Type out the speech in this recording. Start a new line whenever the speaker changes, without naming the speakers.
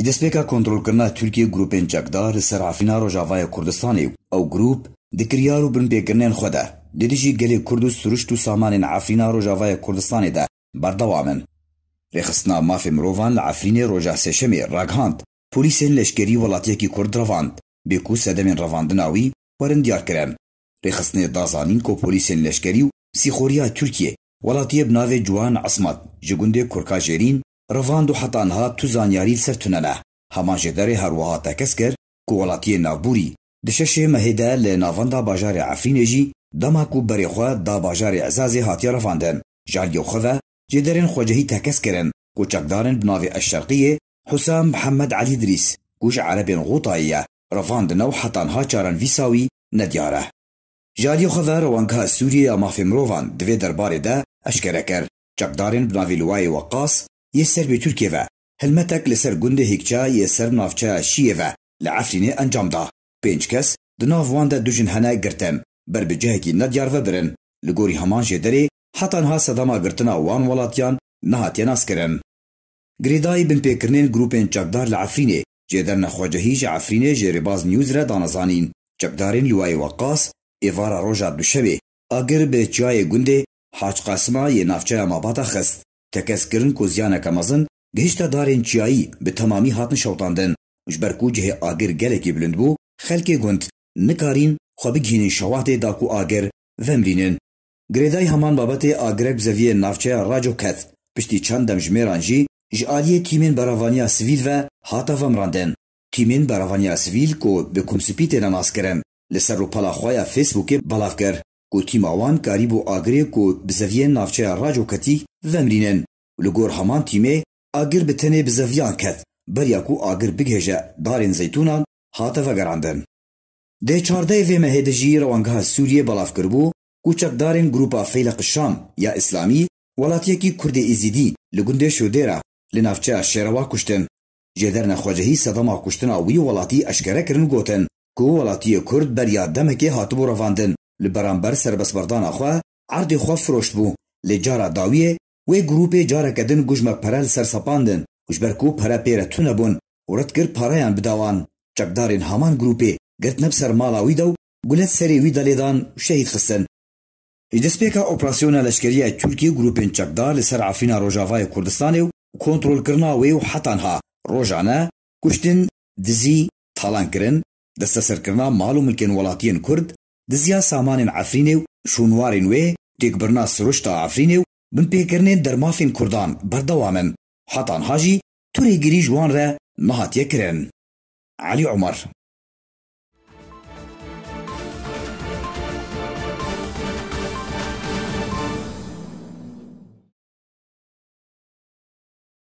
Îdespêka kontrolkirina Tirkiye grupên çekdar li ser Efrîna Rojavayê Kurdistanê ew grup dikiryar û binpêkirinên xwe de. Dêdî jî gelê Kurd û Suruşt û samanên Efrîna Rojavayê Kurdistanê de berdewam in. Rêxistina mafê mirovan li Efrînê roja sêşemê raghand. Polîsên leşkerî welatiyekî Kurd revand. Bêku sedemên revandina wî werin diyar kirin. Rêxistinê dazanîn ku polîsên leşkerî û sîxoriya Tirkiye welatiye bi navê Cuan Esmat ji gundê Kurka Jerîn رواندو و حتانها تو زانیاری سر تونله همان جدر هروها تکس کر کو ولاتی نابوری د شش مهده ل ناواندا باجار عفرین جی دما کو بری دا باجار اعزاز هاتی رواندن جالیو خوه جدرن خوجهی تکس کرن کو چقدارن بناوی حسام محمد علي دريس كوش عربين غوطاية رفاند نو حطان في ساوي ندياره جاليو خذا روانكا سوريا ما في مروان دوي درباري دا اشكرا كر چقدارن بنافي لواي وقاس یەسەر بێ تورکێوە هەلمەتێک لەسەر گوندە هێکچا یەسەر ناوچە شیەوە لە ئەفرینێ ئەنجامدا پێنج کەس di navwanda du jin henay girtin berbicehekî nedyar ve birin li gorî heman jêderê heta niha sedama girtina wan welatiyan nehatiye naskirin girêdayî bin pêkirinên grûpên çekdar li efrînê jêderna xwecehî ji efrînê ji rêbaz newz re danezanîn çekdarên lîwayê weqas êvara roja duşevê agir bi çiyayê gundê haç qasima yê navçeya mabata xist تکست کرند که زیانه کمازند گه دارین چی به تمامی هاتن شوطندند. از برکو جهه آگر گلکی بلند بود، خلک گند نکارین خوابگین شواهد داکو آگر و امرینند. گریده همان بابت آگره بزاوی نافچه راجو و پشتی چند دمجمه رانجی جعالی تیمین براوانی سویل و هاتا و مرندند. تیمین براوانی سویل کو به کنسپیت نناس کرند. لسر رو پلاخوای فیسبوک بلا گوتی ماوان کاریب و آگری کو بزویه نافچه راج و کتی ومرینن و لگور همان تیمه آگر بتنه بزویان کت بریا کو آگر بگهجه دارین زیتونان هاته وگراندن. ده چارده و مهده جی روانگاه سوریه بلاف کربو کوچکدارین گروپا فیلق شام یا اسلامی ولاتیکی کرد ایزیدی لگنده شده را لنافچه شیروا کشتن. جدر نخواجهی صدما کشتن آوی ولاتی اشکره کرن گوتن کو ولاتی کرد بریا دمکه هاتبو رواندن. li beramber serbesberdana xwe erdê xwe firoşt bû lê cara dawiyê wê grûpê careke din gujme pere li ser sapandin û ji ber ku pere pêre tune bûn û ret kir parayan bidawan çekdarên haman grûpê girtine bi ser mala wî de û gulet serê wî delê dan û şehîd xistin ji destpêka operasyona leşkeriya Tirkiye grûpên çekdar li ser Afîna Rojavayê Kurdistanê û kontrolkirina wê û hetan ha rojane kuştin dizî talankirin desteserkirina mal û milkên welatiyên Kurd دزیا سامانên Efrînê û şûnwarên wê têkbirina siruşta Efrînê û bin pêkirnên dermafên Kurdan berdewam in, hatan ha jî turê girî ji wan re nehatiye kirin. Elî Umer